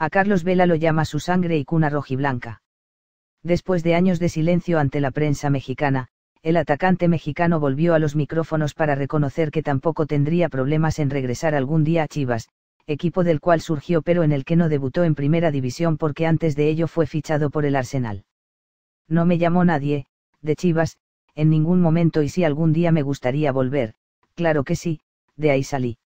a Carlos Vela lo llama su sangre y cuna rojiblanca. Después de años de silencio ante la prensa mexicana, el atacante mexicano volvió a los micrófonos para reconocer que tampoco tendría problemas en regresar algún día a Chivas, equipo del cual surgió pero en el que no debutó en primera división porque antes de ello fue fichado por el Arsenal. No me llamó nadie, de Chivas, en ningún momento y si algún día me gustaría volver, claro que sí, de ahí salí.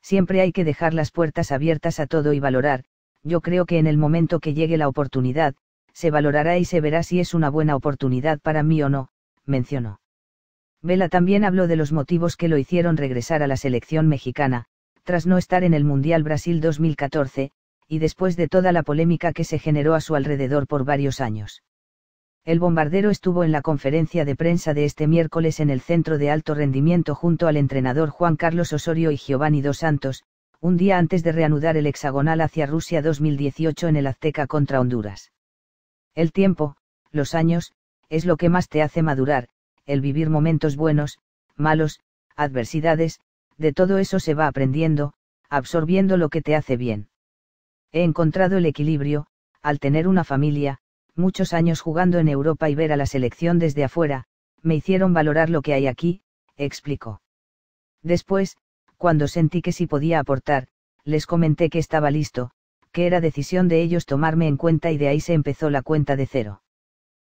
Siempre hay que dejar las puertas abiertas a todo y valorar, yo creo que en el momento que llegue la oportunidad, se valorará y se verá si es una buena oportunidad para mí o no, mencionó. Vela también habló de los motivos que lo hicieron regresar a la selección mexicana, tras no estar en el Mundial Brasil 2014, y después de toda la polémica que se generó a su alrededor por varios años. El bombardero estuvo en la conferencia de prensa de este miércoles en el Centro de Alto Rendimiento junto al entrenador Juan Carlos Osorio y Giovanni Dos Santos, un día antes de reanudar el hexagonal hacia Rusia 2018 en el Azteca contra Honduras. El tiempo, los años, es lo que más te hace madurar, el vivir momentos buenos, malos, adversidades, de todo eso se va aprendiendo, absorbiendo lo que te hace bien. He encontrado el equilibrio, al tener una familia, muchos años jugando en Europa y ver a la selección desde afuera, me hicieron valorar lo que hay aquí, explicó. Después, cuando sentí que sí podía aportar, les comenté que estaba listo, que era decisión de ellos tomarme en cuenta y de ahí se empezó la cuenta de cero.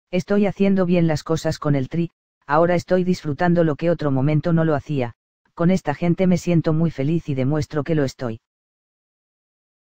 Estoy haciendo bien las cosas con el tri, ahora estoy disfrutando lo que otro momento no lo hacía, con esta gente me siento muy feliz y demuestro que lo estoy.